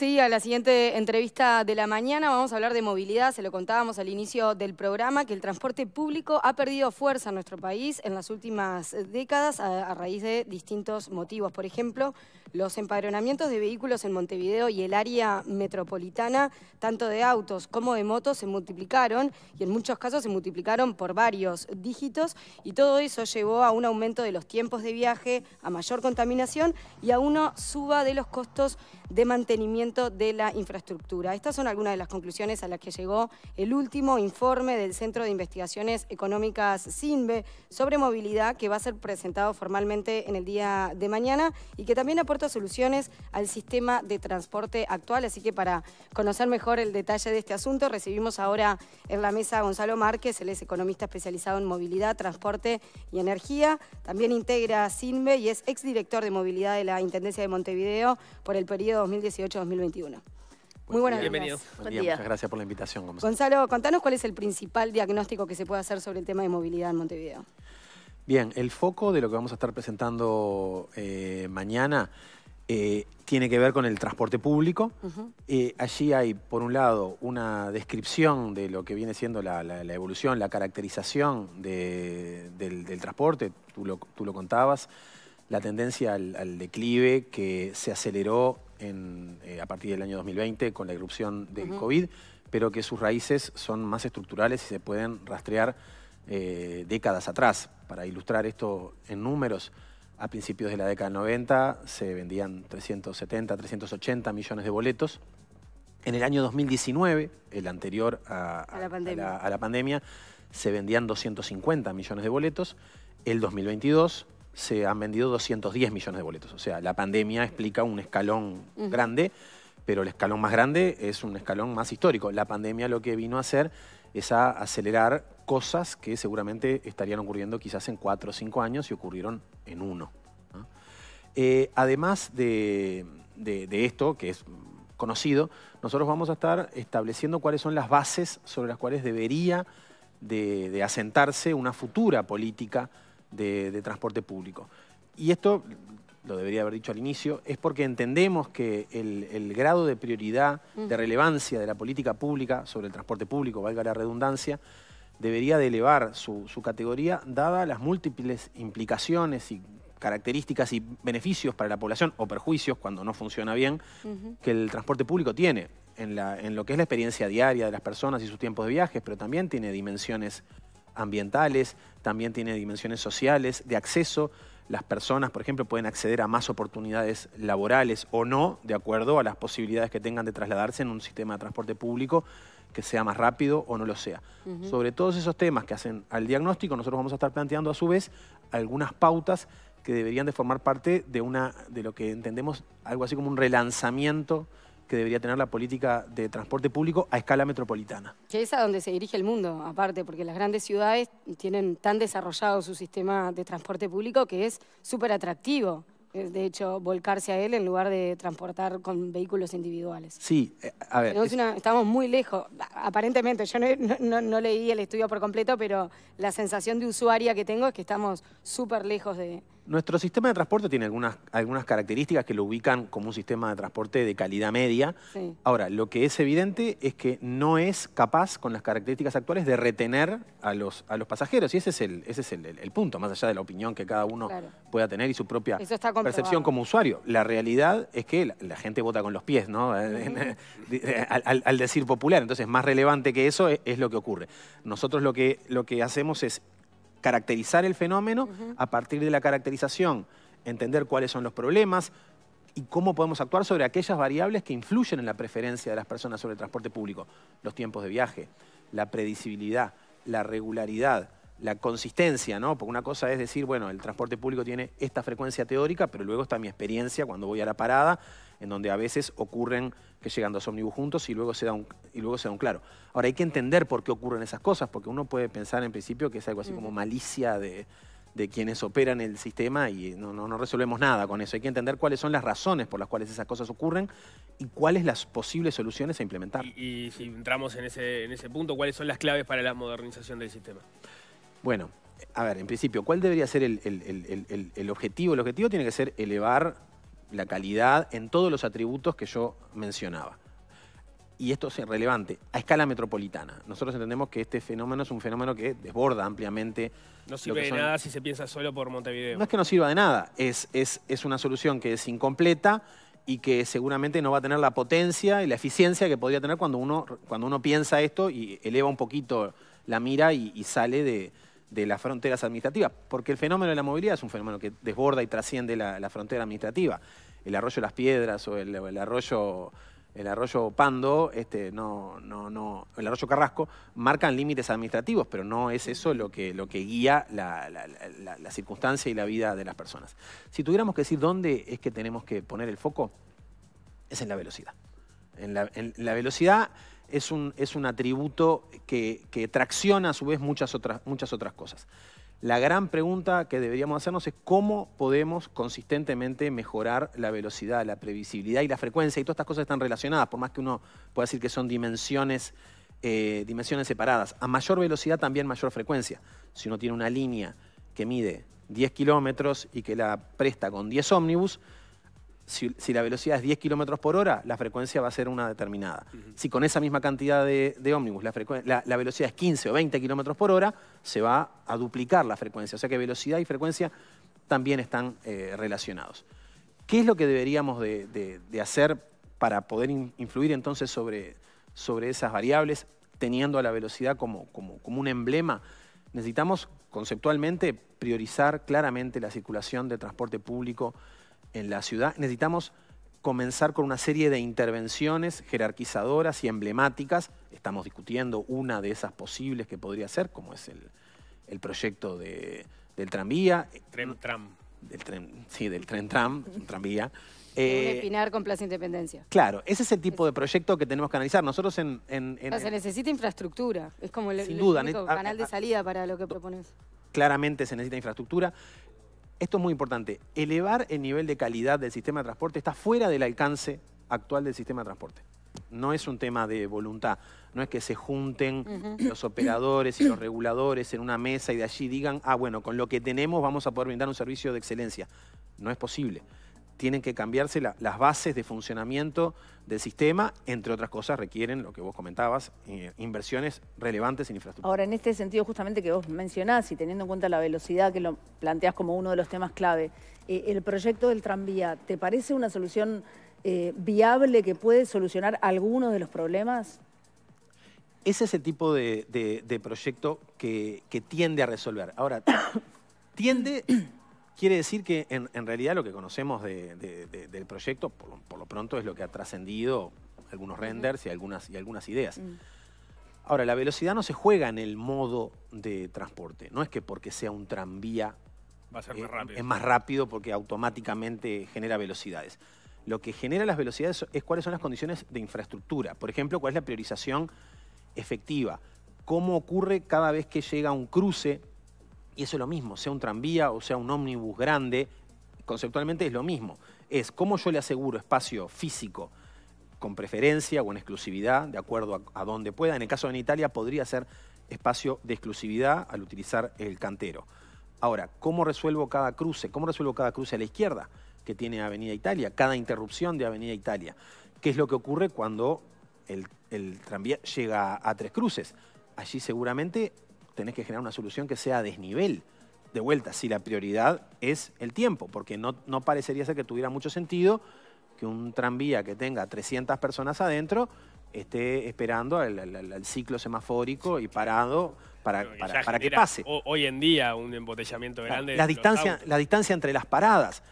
Sí, a la siguiente entrevista de la mañana vamos a hablar de movilidad. Se lo contábamos al inicio del programa que el transporte público ha perdido fuerza en nuestro país en las últimas eh, décadas a, raíz de distintos motivos. Por ejemplo, los empadronamientos de vehículos en Montevideo y el área metropolitana, tanto de autos como de motos, se multiplicaron y en muchos casos se multiplicaron por varios dígitos y todo eso llevó a un aumento de los tiempos de viaje, a mayor contaminación y a una suba de los costos de mantenimiento de la infraestructura. Estas son algunas de las conclusiones a las que llegó el último informe del Centro de Investigaciones Económicas SINBE sobre movilidad que va a ser presentado formalmente en el día de mañana y que también aporta soluciones al sistema de transporte actual. Así que para conocer mejor el detalle de este asunto, recibimos ahora en la mesa a Gonzalo Márquez, él es economista especializado en movilidad, transporte y energía. También integra SINBE y es exdirector de movilidad de la Intendencia de Montevideo por el periodo 2018 2019 2021. Muy buenas Bienvenido. Muchas gracias por la invitación. Gonzalo. contanos cuál es el principal diagnóstico que se puede hacer sobre el tema de movilidad en Montevideo. Bien, el foco de lo que vamos a estar presentando eh, mañana eh, tiene que ver con el transporte público. Eh, allí hay, por un lado, una descripción de lo que viene siendo la, evolución, la caracterización del, transporte, tú lo, contabas, la tendencia al declive que se aceleró eh, a partir del año 2020 con la irrupción del COVID, pero que sus raíces son más estructurales y se pueden rastrear eh, décadas atrás. Para ilustrar esto en números, a principios de la década del 90 se vendían 370, 380 millones de boletos. En el año 2019, el anterior a la pandemia, se vendían 250 millones de boletos. El 2022 se han vendido 210 millones de boletos. O sea, la pandemia explica un escalón grande, pero el escalón más grande es un escalón más histórico. La pandemia lo que vino a hacer es a acelerar cosas que seguramente estarían ocurriendo quizás en cuatro o cinco años y ocurrieron en uno. Eh, además de, esto, que es conocido, nosotros vamos a estar estableciendo cuáles son las bases sobre las cuales debería de, de asentarse una futura política de, transporte público. Y esto, lo debería haber dicho al inicio, es porque entendemos que el, grado de prioridad, mm. de relevancia de la política pública sobre el transporte público, valga la redundancia, debería de elevar su, categoría dada las múltiples implicaciones y características y beneficios para la población o perjuicios cuando no funciona bien que el transporte público tiene en, en lo que es la experiencia diaria de las personas y sus tiempos de viajes, pero también tiene dimensiones ambientales, también tiene dimensiones sociales, de acceso. Las personas, por ejemplo, pueden acceder a más oportunidades laborales o no, de acuerdo a las posibilidades que tengan de trasladarse en un sistema de transporte público que sea más rápido o no lo sea. Sobre todos esos temas que hacen al diagnóstico, nosotros vamos a estar planteando a su vez algunas pautas que deberían de formar parte de, una, de lo que entendemos algo así como un relanzamiento que debería tener la política de transporte público a escala metropolitana. Que es a donde se dirige el mundo, aparte, porque las grandes ciudades tienen tan desarrollado su sistema de transporte público que es súper atractivo. Eh, de hecho, volcarse a él en lugar de transportar con vehículos individuales. Sí, eh, a ver. estamos muy lejos. Aparentemente, yo no, no leí el estudio por completo, pero la sensación de usuaria que tengo es que estamos súper lejos de, nuestro sistema de transporte tiene algunas, algunas características que lo ubican como un sistema de transporte de calidad media. Ahora, lo que es evidente es que no es capaz, con las características actuales, de retener a los, a los pasajeros. Y ese es, el, ese es el, punto, más allá de la opinión que cada uno pueda tener y su propia percepción como usuario. La realidad es que la, gente vota con los pies, ¿no? al, decir popular. Entonces, más relevante que eso es, es lo que ocurre. Nosotros lo que, lo que hacemos es caracterizar el fenómeno, a partir de la caracterización, entender cuáles son los problemas y cómo podemos actuar sobre aquellas variables que influyen en la preferencia de las personas sobre el transporte público. Los tiempos de viaje, la predecibilidad, la regularidad, la consistencia, ¿no? Porque una cosa es decir, bueno, el transporte público tiene esta frecuencia teórica, pero luego está mi experiencia cuando voy a la parada en donde a veces ocurren que llegan dos ómnibus juntos y luego, se da un, y luego claro. Ahora, hay que entender por qué ocurren esas cosas, porque uno puede pensar en principio que es algo así como mm. malicia de, quienes operan el sistema y no, no, no, resolvemos nada con eso. Hay que entender cuáles son las razones por las cuales esas cosas ocurren y cuáles las posibles soluciones a implementar. Y, si entramos en ese, en ese punto, ¿cuáles son las claves para la modernización del sistema? Bueno, a ver, en principio, ¿cuál debería ser el objetivo? El objetivo tiene que ser elevar la calidad en todos los atributos que yo mencionaba. Y esto es relevante, a escala metropolitana. Nosotros entendemos que este fenómeno es un fenómeno que desborda ampliamente. No sirve de nada si se piensa solo por Montevideo. No es que no sirva de nada, es, es, una solución que es incompleta y que seguramente no va a tener la potencia y la eficiencia que podría tener cuando uno, cuando uno piensa esto y eleva un poquito la mira y sale de, de las fronteras administrativas, porque el fenómeno de la movilidad es un fenómeno que desborda y trasciende la, frontera administrativa. El arroyo Las Piedras o el, arroyo el arroyo Pando, este, no, no, no, el arroyo Carrasco, marcan límites administrativos, pero no es eso lo que, lo que guía la, circunstancia y la vida de las personas. Si tuviéramos que decir dónde es que tenemos que poner el foco, es en la velocidad. En la, en velocidad es un, atributo que, tracciona a su vez muchas otras, muchas otras cosas. La gran pregunta que deberíamos hacernos es cómo podemos consistentemente mejorar la velocidad, la previsibilidad y la frecuencia, y todas estas cosas están relacionadas, por más que uno pueda decir que son dimensiones, eh, dimensiones separadas. A mayor velocidad también mayor frecuencia. Si uno tiene una línea que mide 10 kilómetros y que la presta con 10 ómnibus, si, la velocidad es 10 kilómetros por hora, la frecuencia va a ser una determinada. Si con esa misma cantidad de, ómnibus la, velocidad es 15 o 20 kilómetros por hora, se va a duplicar la frecuencia. O sea que velocidad y frecuencia también están eh, relacionados. ¿Qué es lo que deberíamos de, hacer para poder influir entonces sobre, sobre esas variables, teniendo a la velocidad como, como, como un emblema? Necesitamos conceptualmente priorizar claramente la circulación de transporte público en la ciudad, necesitamos comenzar con una serie de intervenciones jerarquizadoras y emblemáticas. Estamos discutiendo una de esas posibles que podría ser, como es el, proyecto de, del tranvía. Tren tram. Del tren, sí, del tren tram, un tranvía. Eh, espinar con Plaza Independencia. Claro, ese es el tipo de proyecto que tenemos que analizar. Nosotros en... se necesita infraestructura, es como el, canal de salida para lo que propones. Claramente se necesita infraestructura esto es muy importante, elevar el nivel de calidad del sistema de transporte está fuera del alcance actual del sistema de transporte. No es un tema de voluntad, no es que se junten los operadores y los reguladores en una mesa y de allí digan, ah, bueno, con lo que tenemos vamos a poder brindar un servicio de excelencia. No es posible tienen que cambiarse las bases de funcionamiento del sistema, entre otras cosas requieren, lo que vos comentabas, eh, inversiones relevantes en infraestructura. Ahora, en este sentido justamente que vos mencionás y teniendo en cuenta la velocidad que lo planteás como uno de los temas clave, eh, el proyecto del tranvía, ¿te parece una solución eh, viable que puede solucionar algunos de los problemas? Es ese tipo de, proyecto que tiende a resolver. Ahora, tiende Quiere decir que en, realidad lo que conocemos del proyecto, por, lo pronto, es lo que ha trascendido algunos renders y algunas, ideas. Mm. Ahora, la velocidad no se juega en el modo de transporte. No es que porque sea un tranvía eh, es más rápido porque automáticamente genera velocidades. Lo que genera las velocidades es cuáles son las condiciones de infraestructura. Por ejemplo, cuál es la priorización efectiva. Cómo ocurre cada vez que llega un cruce y eso es lo mismo, sea un tranvía o sea un ómnibus grande, conceptualmente es lo mismo. Es cómo yo le aseguro espacio físico con preferencia o en exclusividad, de acuerdo a, donde pueda. En el caso de Italia podría ser espacio de exclusividad al utilizar el cantero. Ahora, ¿cómo resuelvo cada cruce? ¿Cómo resuelvo cada cruce a la izquierda que tiene Avenida Italia? Cada interrupción de Avenida Italia. ¿Qué es lo que ocurre cuando el, tranvía llega a tres cruces? Allí seguramente tenés que generar una solución que sea a desnivel. De vuelta, si la prioridad es el tiempo, porque no, no parecería ser que tuviera mucho sentido que un tranvía que tenga 300 personas adentro esté esperando al, ciclo semafórico y parado para, que, para, que pase. Hoy en día un embotellamiento grande. La, distancia, la distancia entre las paradas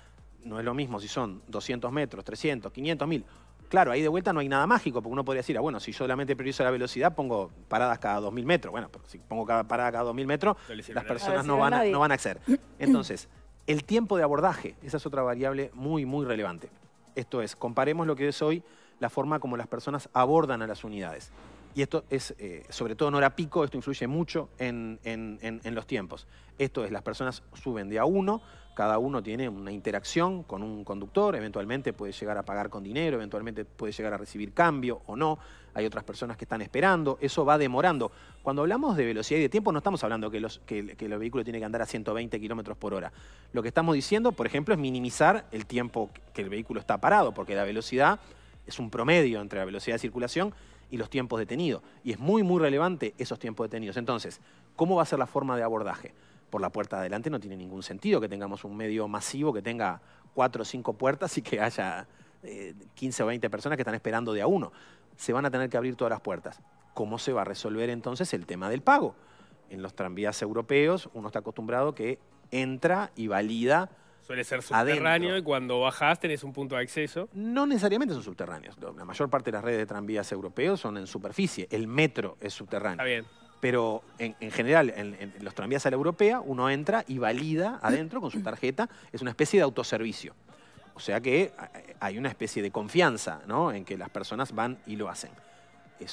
no es lo mismo si son 200 metros, 300, 500, 1000 Claro, ahí de vuelta no hay nada mágico, porque uno podría decir, ah, bueno, si yo solamente priorizo la velocidad, pongo paradas cada 2.000 metros. Bueno, si pongo cada parada cada 2.000 metros, las personas no van, a, no van a acceder. Entonces, el tiempo de abordaje, esa es otra variable muy, muy relevante. Esto es, comparemos lo que es hoy la forma como las personas abordan a las unidades. Y esto es, eh, sobre todo en hora pico, esto influye mucho en, en, los tiempos. Esto es, las personas suben de a uno, cada uno tiene una interacción con un conductor, eventualmente puede llegar a pagar con dinero, eventualmente puede llegar a recibir cambio o no, hay otras personas que están esperando, eso va demorando. Cuando hablamos de velocidad y de tiempo no estamos hablando que, el vehículo tiene que andar a 120 kilómetros por hora. Lo que estamos diciendo, por ejemplo, es minimizar el tiempo que el vehículo está parado, porque la velocidad es un promedio entre la velocidad de circulación y los tiempos detenidos. Y es muy, muy relevante esos tiempos detenidos. Entonces, ¿cómo va a ser la forma de abordaje? por la puerta de adelante no tiene ningún sentido que tengamos un medio masivo que tenga cuatro o cinco puertas y que haya 15 eh, o 20 personas que están esperando de a uno. Se van a tener que abrir todas las puertas. ¿Cómo se va a resolver entonces el tema del pago? En los tranvías europeos uno está acostumbrado que entra y valida. Suele ser subterráneo y cuando bajás tenés un punto de acceso. No necesariamente son subterráneos. La mayor parte de las redes de tranvías europeos son en superficie. El metro es subterráneo. Está bien pero en, general, en, los tranvías a la europea, uno entra y valida adentro con su tarjeta, es una especie de autoservicio. O sea que eh, hay una especie de confianza en que las personas van y lo hacen. Eh,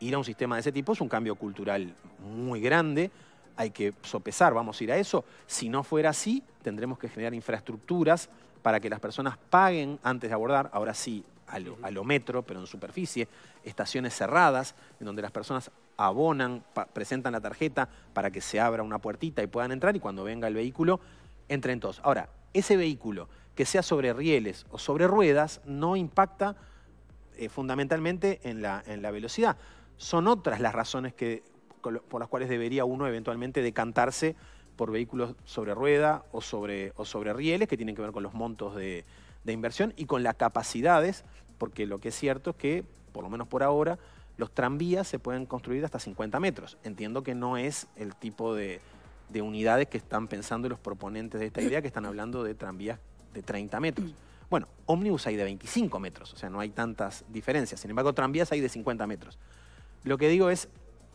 ir a un sistema de ese tipo es un cambio cultural muy grande, hay que sopesar, vamos a ir a eso. Si no fuera así, tendremos que generar infraestructuras para que las personas paguen antes de abordar, ahora sí, a lo metro, pero en superficie, estaciones cerradas, en donde las personas abonan, presentan la tarjeta para que se abra una puertita y puedan entrar y cuando venga el vehículo, entren todos. Ahora, ese vehículo que sea sobre rieles o sobre ruedas no impacta eh, fundamentalmente en la, en la velocidad. Son otras las razones que, por las cuales debería uno eventualmente decantarse por vehículos sobre rueda o sobre, o sobre rieles, que tienen que ver con los montos de inversión y con las capacidades, porque lo que es cierto es que, por lo menos por ahora, los tranvías se pueden construir hasta 50 metros. Entiendo que no es el tipo de, unidades que están pensando los proponentes de esta idea, que están hablando de tranvías de 30 metros. Bueno, ómnibus hay de 25 metros, o sea, no hay tantas diferencias. Sin embargo, tranvías hay de 50 metros. Lo que digo es,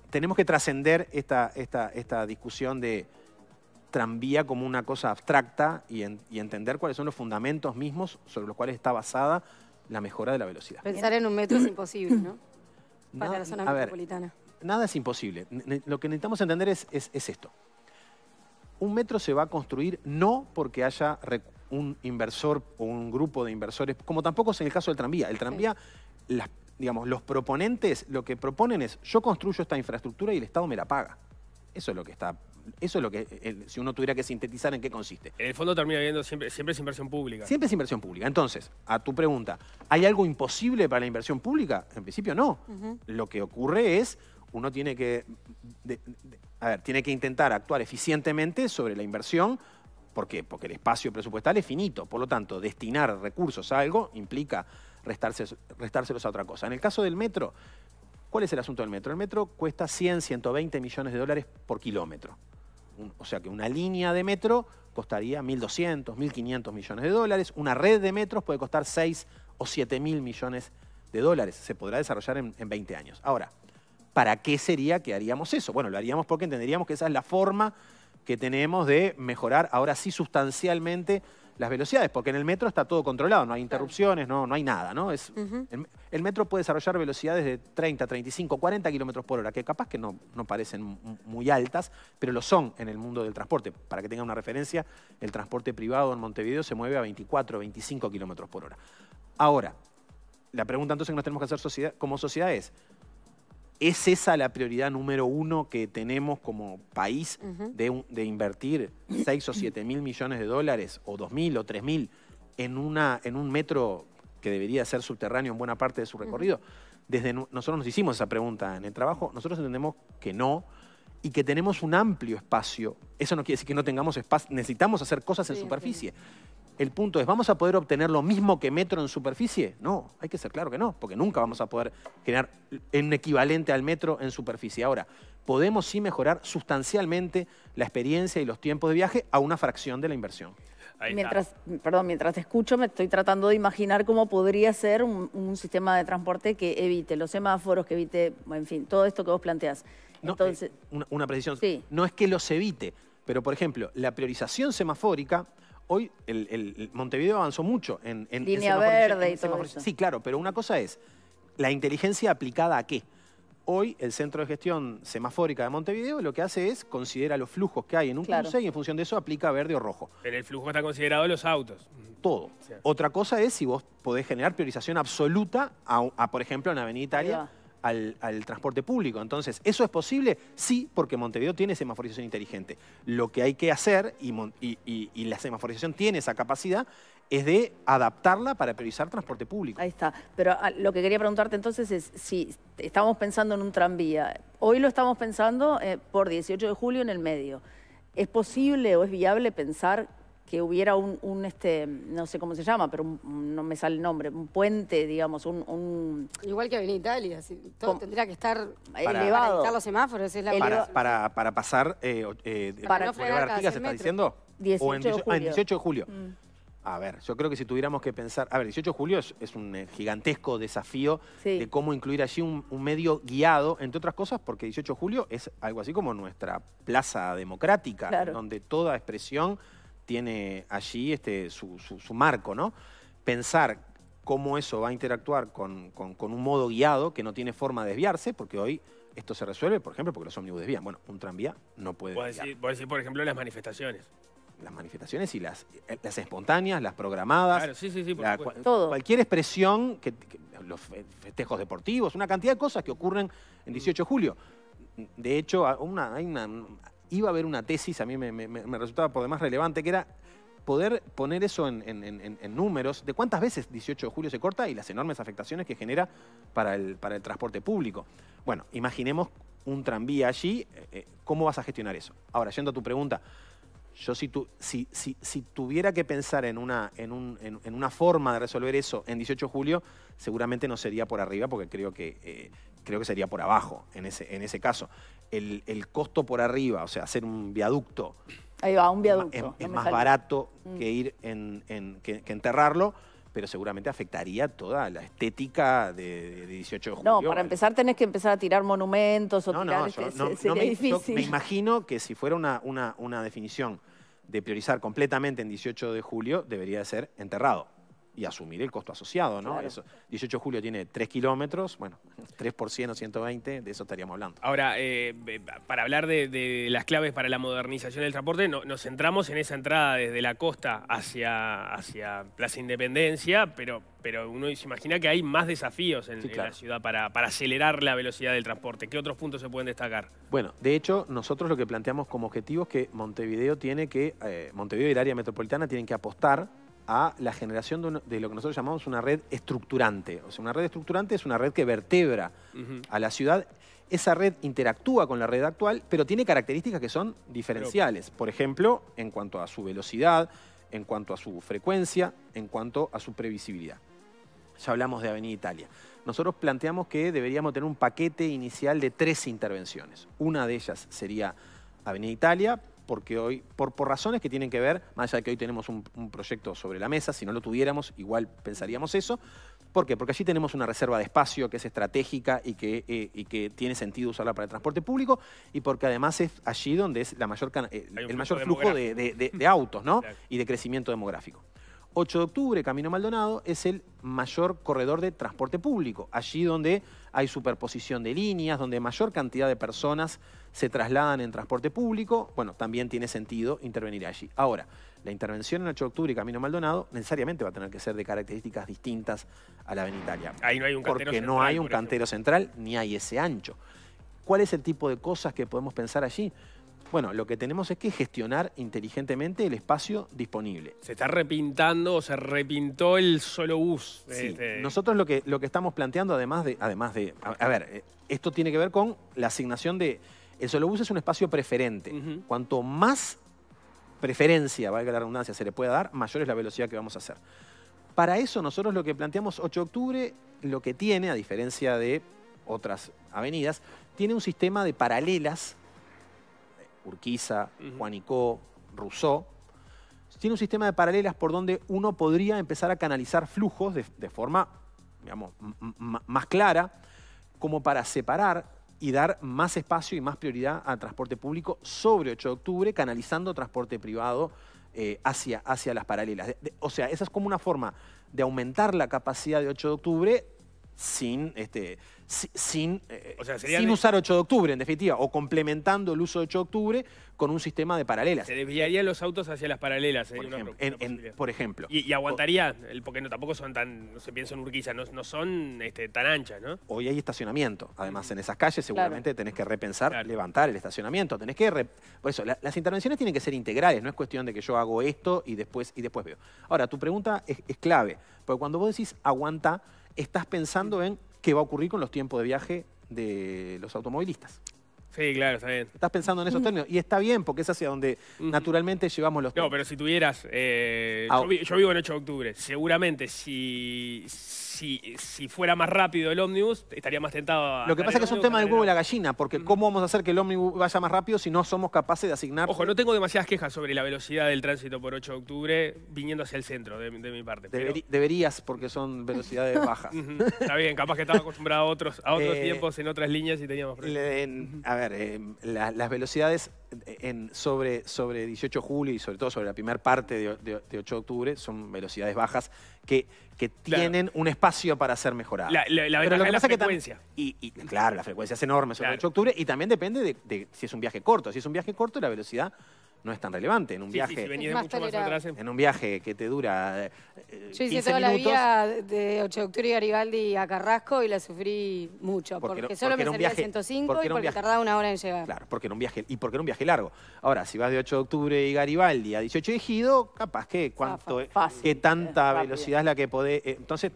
tenemos que trascender esta, esta, esta, discusión de tranvía como una cosa abstracta y, y, entender cuáles son los fundamentos mismos sobre los cuales está basada la mejora de la velocidad. Pensar en un metro es imposible, ¿no? para la zona metropolitana. nada es imposible. Lo que necesitamos entender es, esto. Un metro se va a construir no porque haya un inversor o un grupo de inversores, como tampoco es en el caso del tranvía. El tranvía, digamos, los proponentes lo que proponen es yo construyo esta infraestructura y el Estado me la paga. Eso es lo que está eso es lo que, si uno tuviera que sintetizar en qué consiste. En el fondo termina viendo siempre, siempre es inversión pública. Siempre es inversión pública. Entonces, a tu pregunta, ¿hay algo imposible para la inversión pública? En principio no. Lo que ocurre es, uno tiene que, tiene que intentar actuar eficientemente sobre la inversión. ¿Por Porque el espacio presupuestal es finito. Por lo tanto, destinar recursos a algo implica restárselos a otra cosa. En el caso del metro, ¿Cuál es el asunto del metro? El metro cuesta 100, 120 millones de dólares por kilómetro o sea que una línea de metro costaría 1.200, 1.500 millones de dólares. Una red de metros puede costar 6 o 7 mil millones de dólares. Se podrá desarrollar en, en 20 años. Ahora, ¿para qué sería que haríamos eso? Bueno, lo haríamos porque entenderíamos que esa es la forma que tenemos de mejorar ahora sí sustancialmente las velocidades, porque en el metro está todo controlado, no hay interrupciones, no, no hay nada, ¿no? Es, el, metro puede desarrollar velocidades de 30, 35, 40 kilómetros por hora, que capaz que no, parecen muy altas, pero lo son en el mundo del transporte. Para que tengan una referencia, el transporte privado en Montevideo se mueve a 24, 25 kilómetros por hora. Ahora, la pregunta entonces que nos tenemos que hacer sociedad, como sociedad es, ¿Es esa la prioridad número uno que tenemos como país de, invertir 6 o 7 mil millones de dólares, o 2 mil o 3 mil, en, en un metro que debería ser subterráneo en buena parte de su recorrido? Desde Nosotros nos hicimos esa pregunta en el trabajo, nosotros entendemos que no y que tenemos un amplio espacio. Eso no quiere decir que no tengamos espacio, necesitamos hacer cosas en superficie. El punto es, ¿vamos a poder obtener lo mismo que metro en superficie? No, hay que ser claro que no, porque nunca vamos a poder generar un equivalente al metro en superficie. Ahora, podemos sí mejorar sustancialmente la experiencia y los tiempos de viaje a una fracción de la inversión. Mientras, perdón, mientras te escucho, me estoy tratando de imaginar cómo podría ser un, sistema de transporte que evite los semáforos, que evite, en fin, todo esto que vos planteás. Eh, una, precisión. No es que los evite, pero por ejemplo, la priorización semafórica hoy el, Montevideo avanzó mucho en... Línea verde y Sí, claro, pero una cosa es la inteligencia aplicada a qué. Hoy el Centro de Gestión Semafórica de Montevideo lo que hace es considera los flujos que hay en un claro. y en función de eso aplica verde o rojo. Pero el flujo está considerado los autos. Todo. Otra cosa es si vos podés generar priorización absoluta a, por ejemplo, en Avenida Italia al, transporte público. Entonces, ¿eso es posible? Sí, porque Montevideo tiene semaforización inteligente. Lo que hay que hacer, y, y, la semaforización tiene esa capacidad, es de adaptarla para priorizar transporte público. Ahí está. Pero ah, lo que quería preguntarte entonces es si estamos pensando en un tranvía. Hoy lo estamos pensando eh, por 18 de julio en el medio. ¿Es posible o es viable pensar que hubiera un, este, no sé cómo se llama, pero no me sale el nombre, un puente, digamos, un... Igual que en Italia, todo tendría que estar elevado. Para los semáforos, es la para, para, pasar, eh, eh para, no ¿se está diciendo? 18 de julio. Ah, en 18 de julio. Mm. A ver, yo creo que si tuviéramos que pensar... A ver, 18 de julio es, un eh, gigantesco desafío de cómo incluir allí un, medio guiado, entre otras cosas, porque 18 de julio es algo así como nuestra plaza democrática, donde toda expresión tiene allí este, su, marco, ¿no? Pensar cómo eso va a interactuar con, un modo guiado que no tiene forma de desviarse, porque hoy esto se resuelve, por ejemplo, porque los ómnibus desvían. Bueno, un tranvía no puede Decir, decir, por ejemplo, las manifestaciones. Las manifestaciones y las, eh, las espontáneas, las programadas. Claro, sí, sí, sí. Cualquier expresión, los festejos deportivos, una cantidad de cosas que ocurren en 18 mm. de julio. De hecho, hay una iba a haber una tesis, a mí me, resultaba por demás relevante, que era poder poner eso en, números de cuántas veces 18 de julio se corta y las enormes afectaciones que genera para el, para el transporte público. Bueno, imaginemos un tranvía allí, eh, eh, ¿cómo vas a gestionar eso? Ahora, yendo a tu pregunta, yo si, tu, si, si, tuviera que pensar en una, en, una forma de resolver eso en 18 de julio, seguramente no sería por arriba, porque creo que eh, creo que sería por abajo en ese, en ese caso. El, costo por arriba, o sea, hacer un viaducto. Ahí va, un viaducto. Es, más barato mm. que ir en, que, enterrarlo pero seguramente afectaría toda la estética de, 18 de julio. No, para empezar tenés que empezar a tirar monumentos o no, tirar... Este, no, me, me imagino que si fuera una, una, una definición de priorizar completamente en 18 de julio, debería ser enterrado y asumir el costo asociado, ¿no? 18 de julio tiene 3 kilómetros, bueno, 3 por 100 o 120, de eso estaríamos hablando. Ahora, eh, eh, para hablar de, las claves para la modernización del transporte, nos centramos en esa entrada desde la costa hacia, hacia Plaza Independencia, pero, pero uno se imagina que hay más desafíos en, la ciudad para, acelerar la velocidad del transporte. ¿Qué otros puntos se pueden destacar? Bueno, de hecho, nosotros lo que planteamos como objetivo es que Montevideo tiene que, eh, Montevideo y el área metropolitana tienen que apostar a la generación de, lo que nosotros llamamos una red estructurante. O sea, una red estructurante es una red que vertebra a la ciudad. Esa red interactúa con la red actual, pero tiene características que son diferenciales. Por ejemplo, en cuanto a su velocidad, en cuanto a su frecuencia, en cuanto a su previsibilidad. Ya hablamos de Avenida Italia. Nosotros planteamos que deberíamos tener un paquete inicial de tres intervenciones. Una de ellas sería Avenida Italia, porque hoy, por, por razones que tienen que ver, más allá de que hoy tenemos un, proyecto sobre la mesa, si no lo tuviéramos, igual pensaríamos eso. ¿Por qué? Porque allí tenemos una reserva de espacio que es estratégica y que, eh, que tiene sentido usarla para el transporte público y porque además es allí donde es la mayor, eh, el mayor flujo de, autos ¿no? y de crecimiento demográfico. 8 de octubre, Camino Maldonado, es el mayor corredor de transporte público, allí donde hay superposición de líneas, donde mayor cantidad de personas se trasladan en transporte público, bueno, también tiene sentido intervenir allí. Ahora, la intervención en 8 de octubre y Camino Maldonado necesariamente va a tener que ser de características distintas a la Benitalia. Ahí no hay un porque central. Porque no hay un cantero central ni hay ese ancho. ¿Cuál es el tipo de cosas que podemos pensar allí? Bueno, lo que tenemos es que gestionar inteligentemente el espacio disponible. Se está repintando o se repintó el solo bus. Sí. Este. Nosotros lo que, lo que estamos planteando, además de, además de. A, ver, eh, esto tiene que ver con la asignación de. El solo bus es un espacio preferente. Cuanto más preferencia, valga la redundancia, se le pueda dar, mayor es la velocidad que vamos a hacer. Para eso, nosotros lo que planteamos 8 de octubre, lo que tiene, a diferencia de otras avenidas, tiene un sistema de paralelas Urquiza, Juanicó, Juanico, Rousseau, tiene un sistema de paralelas por donde uno podría empezar a canalizar flujos de, forma digamos, más clara, como para separar y dar más espacio y más prioridad al transporte público sobre 8 de octubre, canalizando transporte privado eh, hacia, hacia las paralelas. o sea, esa es como una forma de aumentar la capacidad de 8 de octubre sin, este, sin, eh, o sea, sin usar 8 de octubre, en definitiva, o complementando el uso de 8 de octubre con un sistema de paralelas. Se desviarían los autos hacia las paralelas, por, ejemplo, por ejemplo. Y, aguantaría, porque no, tampoco son tan, no se piensa en Urquiza, no, no son este, tan anchas, ¿no? Hoy hay estacionamiento, además en esas calles seguramente tenés que repensar, levantar el estacionamiento, tenés que... Por eso, las intervenciones tienen que ser integrales, no es cuestión de que yo hago esto y después, y después veo. Ahora, tu pregunta es, es clave, porque cuando vos decís aguanta estás pensando en qué va a ocurrir con los tiempos de viaje de los automovilistas. Sí, claro, está bien. Estás pensando en esos términos. Y está bien, porque es hacia donde naturalmente llevamos los No, pero si tuvieras... Eh, ah, yo, vivo en 8 de octubre. Seguramente si si, fuera más rápido el ómnibus, estaría más tentado a... Lo que pasa es que es un tema del huevo y la gallina, porque ¿cómo vamos a hacer que el ómnibus vaya más rápido si no somos capaces de asignar... Ojo, no tengo demasiadas quejas sobre la velocidad del tránsito por 8 de octubre viniendo hacia el centro, de, mi parte. Deberías, porque son velocidades bajas. Está bien, capaz que estaba acostumbrado a otros, a otros eh, tiempos, en otras líneas y teníamos problemas. a ver, em, las velocidades sobre, sobre 18 de julio y sobre todo sobre la primera parte de, 8 de octubre son velocidades bajas que, que tienen un espacio para ser mejoradas. La, la, la, y, claro, la frecuencia es enorme sobre 8 de octubre y también depende de, si es un viaje corto. Si es un viaje corto, la velocidad no es tan relevante. En un viaje. en... un viaje que te dura. Eh, Yo hice toda la vía de 8 de octubre y Garibaldi a Carrasco y la sufrí mucho. Porque, solo me salía 105 y porque tardaba una hora en llegar. Claro, porque era un viaje, y porque era un viaje largo. Ahora, si vas de 8 de octubre y Garibaldi a 18 de Gido, capaz que cuánto eh, que eh, tanta velocidad es la que podés. entonces,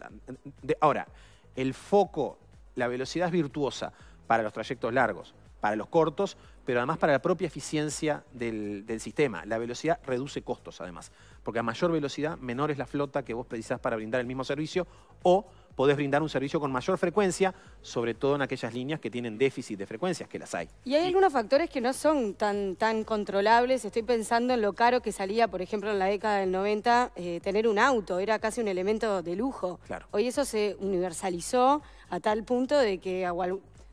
ahora, el foco, la velocidad es virtuosa para los trayectos largos, para los cortos, pero además para la propia eficiencia del, sistema. La velocidad reduce costos, además, porque a mayor velocidad, menor es la flota que vos precisás para brindar el mismo servicio o podés brindar un servicio con mayor frecuencia, sobre todo en aquellas líneas que tienen déficit de frecuencias, que las hay. Y hay algunos factores que no son tan, tan controlables. Estoy pensando en lo caro que salía, por ejemplo, en la década del 90, eh, tener un auto. Era casi un elemento de lujo. Claro. Hoy eso se universalizó a tal punto de que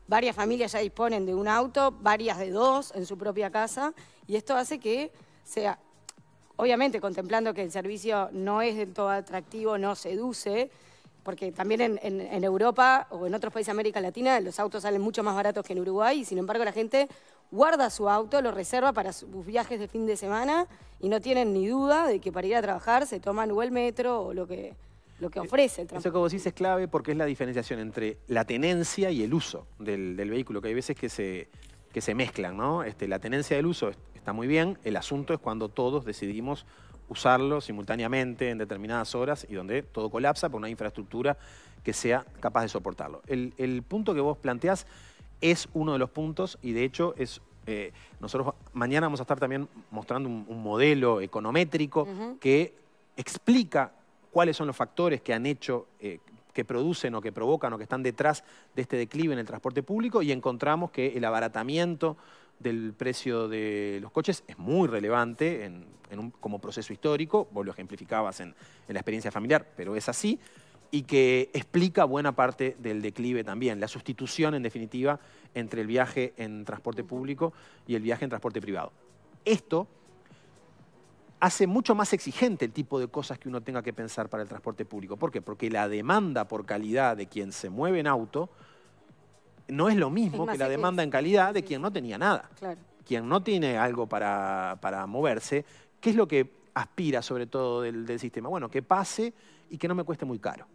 Varias familias ya disponen de un auto, varias de dos en su propia casa, y esto hace que sea, obviamente contemplando que el servicio no es del todo atractivo, no seduce, porque también en, Europa o en otros países de América Latina los autos salen mucho más baratos que en Uruguay y sin embargo la gente guarda su auto, lo reserva para sus viajes de fin de semana y no tienen ni duda de que para ir a trabajar se toman o el metro o lo que, lo que eh, ofrece el transporte. Eso que vos dices es clave porque es la diferenciación entre la tenencia y el uso del, vehículo, que hay veces que se, que se mezclan, ¿no? Este, la tenencia del uso está muy bien, el asunto es cuando todos decidimos usarlo simultáneamente en determinadas horas y donde todo colapsa por una infraestructura que sea capaz de soportarlo. El, punto que vos planteás es uno de los puntos y de hecho es eh, nosotros mañana vamos a estar también mostrando un, modelo econométrico que explica cuáles son los factores que han hecho, eh, que producen o que provocan o que están detrás de este declive en el transporte público y encontramos que el abaratamiento del precio de los coches es muy relevante como proceso histórico, vos lo ejemplificabas en, en la experiencia familiar, pero es así, y que explica buena parte del declive también, la sustitución en definitiva entre el viaje en transporte público y el viaje en transporte privado. Esto hace mucho más exigente el tipo de cosas que uno tenga que pensar para el transporte público. ¿Por qué? Porque la demanda por calidad de quien se mueve en auto no es lo mismo que la demanda en calidad de quien no tenía nada. Claro. Quien no tiene algo para, para, moverse, ¿qué es lo que aspira sobre todo del, del sistema? Bueno, que pase y que no me cueste muy caro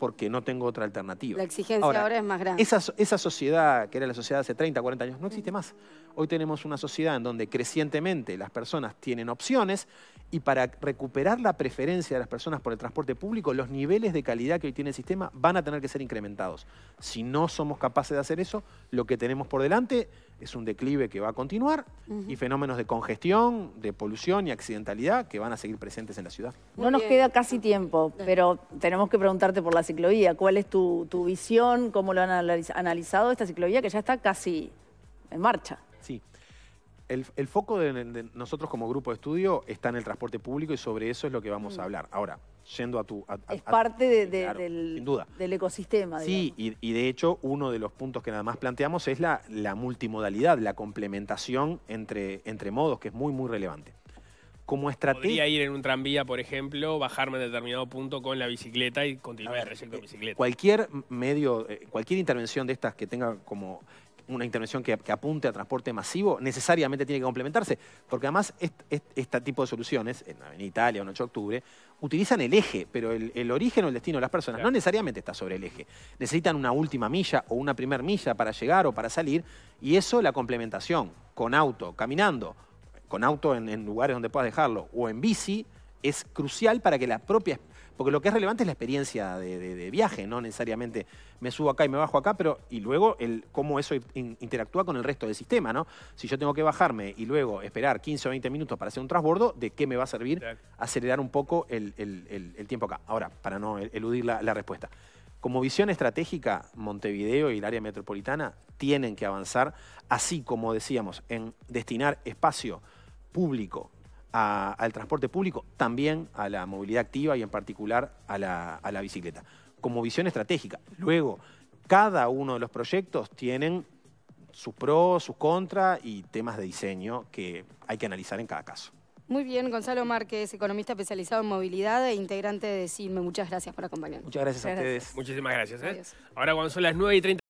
porque no tengo otra alternativa. La exigencia ahora, es más grande. Esa, esa, sociedad que era la sociedad hace 30, 40 años no existe más. Hoy tenemos una sociedad en donde crecientemente las personas tienen opciones y para recuperar la preferencia de las personas por el transporte público, los niveles de calidad que hoy tiene el sistema van a tener que ser incrementados. Si no somos capaces de hacer eso, lo que tenemos por delante es un declive que va a continuar y fenómenos de congestión, de polución y accidentalidad que van a seguir presentes en la ciudad. no nos queda casi tiempo, pero tenemos que preguntarte por la ciclovía. ¿Cuál es tu, tu visión? ¿Cómo lo han analizado esta ciclovía que ya está casi en marcha? el, foco de, nosotros como grupo de estudio está en el transporte público y sobre eso es lo que vamos a mm. hablar. Ahora, yendo a tu... es parte del, duda. del ecosistema. Sí, y, de hecho uno de los puntos que nada más planteamos es la, multimodalidad, la complementación entre, entre modos, que es muy, muy relevante como estrategia. Podría ir en un tranvía, por ejemplo, bajarme en determinado punto con la bicicleta y continuar bicicleta. Cualquier medio, eh, cualquier intervención de estas que tenga como una intervención que, apunte a transporte masivo, necesariamente tiene que complementarse, porque además este tipo de soluciones, en, Italia o en 8 de octubre, utilizan el eje, pero el, origen o el destino de las personas no necesariamente está sobre el eje. Necesitan una última milla o una primer milla para llegar o para salir, y eso la complementación con auto, caminando, con auto en, en lugares donde puedas dejarlo, o en bici, es crucial para que la propia porque lo que es relevante es la experiencia de, viaje, no necesariamente me subo acá y me bajo acá, pero y luego el, cómo eso interactúa con el resto del sistema, ¿no? Si yo tengo que bajarme y luego esperar 15 o 20 minutos para hacer un transbordo, ¿de qué me va a servir acelerar un poco el, tiempo acá? Ahora, para no eludir la, la respuesta. Como visión estratégica, Montevideo y el área metropolitana tienen que avanzar, así como decíamos, en destinar espacio público al transporte público, también a la movilidad activa y en particular a la, a la bicicleta, como visión estratégica. Luego, cada uno de los proyectos tienen sus pros, sus contras y temas de diseño que hay que analizar en cada caso. Muy bien, Gonzalo Márquez, economista especializado en movilidad e integrante de CIME. Muchas gracias por acompañarnos. Muchas gracias, a ustedes. Muchísimas gracias. ¿eh? Ahora cuando son las 9 y 30...